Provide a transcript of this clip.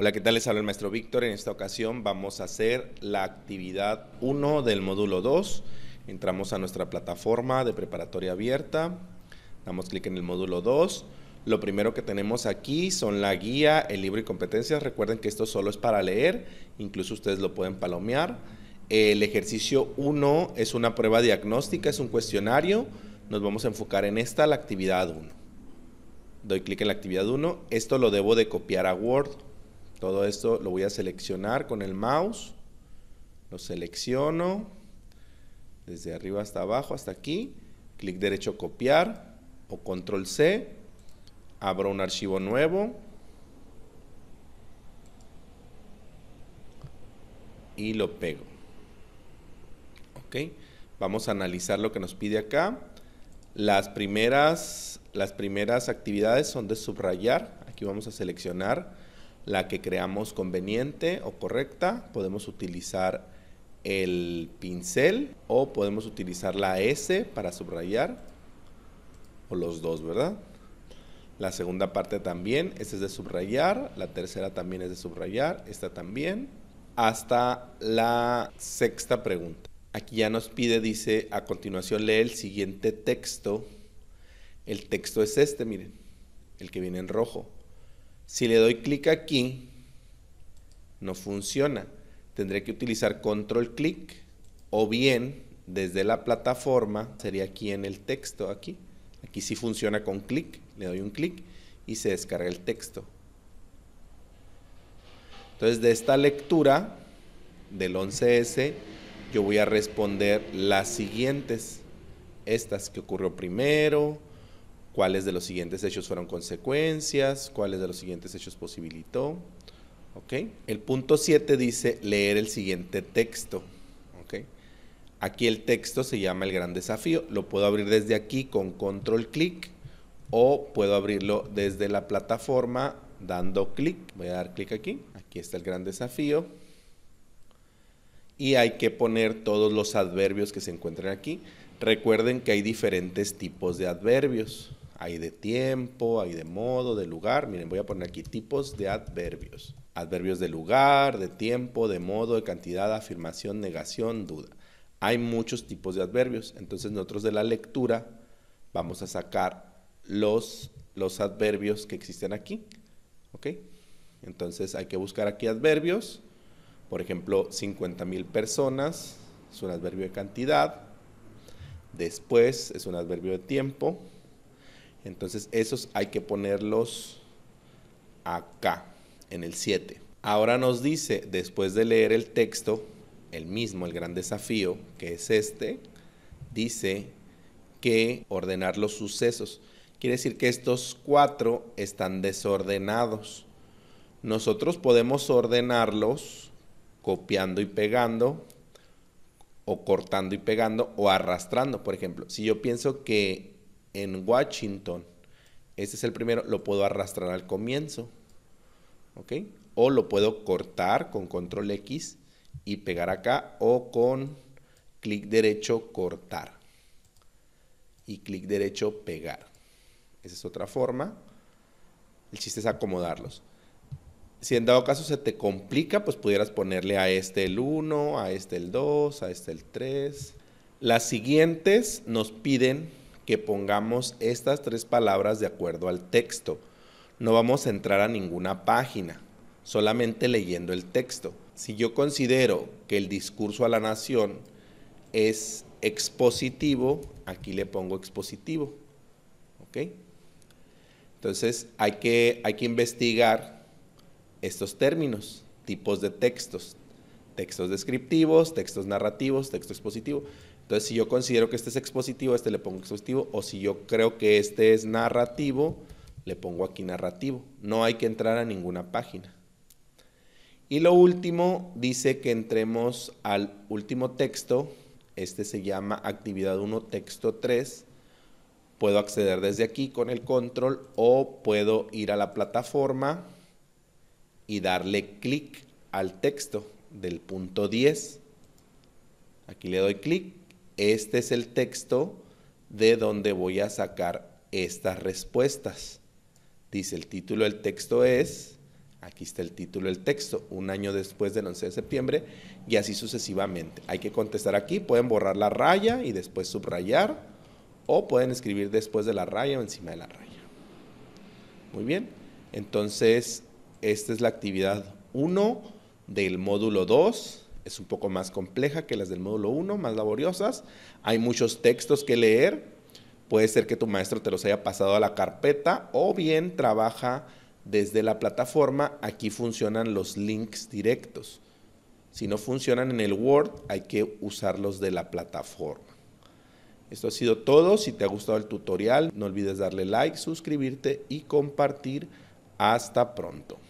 Hola, ¿qué tal? Les habla el maestro Víctor. En esta ocasión vamos a hacer la actividad 1 del módulo 2. Entramos a nuestra plataforma de preparatoria abierta. Damos clic en el módulo 2. Lo primero que tenemos aquí son la guía, el libro y competencias. Recuerden que esto solo es para leer, incluso ustedes lo pueden palomear. El ejercicio 1 es una prueba diagnóstica, es un cuestionario. Nos vamos a enfocar en esta, la actividad 1. Doy clic en la actividad 1. Esto lo debo de copiar a Word todo esto lo voy a seleccionar con el mouse. Lo selecciono desde arriba hasta abajo, hasta aquí. Clic derecho copiar o control C. Abro un archivo nuevo. Y lo pego. Ok. Vamos a analizar lo que nos pide acá. Las primeras, las primeras actividades son de subrayar. Aquí vamos a seleccionar la que creamos conveniente o correcta. Podemos utilizar el pincel o podemos utilizar la S para subrayar o los dos, ¿verdad? La segunda parte también, esta es de subrayar, la tercera también es de subrayar, esta también, hasta la sexta pregunta. Aquí ya nos pide, dice, a continuación lee el siguiente texto. El texto es este, miren, el que viene en rojo. Si le doy clic aquí, no funciona. Tendré que utilizar control clic o bien desde la plataforma sería aquí en el texto, aquí. Aquí sí funciona con clic, le doy un clic y se descarga el texto. Entonces de esta lectura del 11S yo voy a responder las siguientes. Estas que ocurrió primero, cuáles de los siguientes hechos fueron consecuencias, cuáles de los siguientes hechos posibilitó. El punto 7 dice leer el siguiente texto. Aquí el texto se llama el gran desafío. Lo puedo abrir desde aquí con control clic o puedo abrirlo desde la plataforma dando clic. Voy a dar clic aquí. Aquí está el gran desafío. Y hay que poner todos los adverbios que se encuentran aquí. Recuerden que hay diferentes tipos de adverbios. Hay de tiempo, hay de modo, de lugar. Miren, voy a poner aquí tipos de adverbios. Adverbios de lugar, de tiempo, de modo, de cantidad, afirmación, negación, duda. Hay muchos tipos de adverbios. Entonces nosotros de la lectura vamos a sacar los, los adverbios que existen aquí. ¿Ok? Entonces hay que buscar aquí adverbios. Por ejemplo, 50.000 mil personas es un adverbio de cantidad. Después es un adverbio de tiempo. Entonces esos hay que ponerlos acá, en el 7. Ahora nos dice, después de leer el texto, el mismo, el gran desafío, que es este, dice que ordenar los sucesos. Quiere decir que estos cuatro están desordenados. Nosotros podemos ordenarlos copiando y pegando, o cortando y pegando, o arrastrando. Por ejemplo, si yo pienso que en Washington. Este es el primero, lo puedo arrastrar al comienzo. ¿Ok? O lo puedo cortar con control X y pegar acá o con clic derecho cortar y clic derecho pegar. Esa es otra forma. El chiste es acomodarlos. Si en dado caso se te complica, pues pudieras ponerle a este el 1, a este el 2, a este el 3. Las siguientes nos piden que pongamos estas tres palabras de acuerdo al texto. No vamos a entrar a ninguna página, solamente leyendo el texto. Si yo considero que el discurso a la nación es expositivo, aquí le pongo expositivo. ¿Ok? Entonces hay que, hay que investigar estos términos, tipos de textos, textos descriptivos, textos narrativos, texto expositivo. Entonces, si yo considero que este es expositivo, este le pongo expositivo, o si yo creo que este es narrativo, le pongo aquí narrativo. No hay que entrar a ninguna página. Y lo último dice que entremos al último texto. Este se llama actividad 1, texto 3. Puedo acceder desde aquí con el control o puedo ir a la plataforma y darle clic al texto del punto 10. Aquí le doy clic este es el texto de donde voy a sacar estas respuestas. Dice el título del texto es, aquí está el título del texto, un año después del 11 de septiembre y así sucesivamente. Hay que contestar aquí, pueden borrar la raya y después subrayar o pueden escribir después de la raya o encima de la raya. Muy bien, entonces esta es la actividad 1 del módulo 2 es un poco más compleja que las del módulo 1, más laboriosas. Hay muchos textos que leer. Puede ser que tu maestro te los haya pasado a la carpeta o bien trabaja desde la plataforma. Aquí funcionan los links directos. Si no funcionan en el Word, hay que usarlos de la plataforma. Esto ha sido todo. Si te ha gustado el tutorial, no olvides darle like, suscribirte y compartir. Hasta pronto.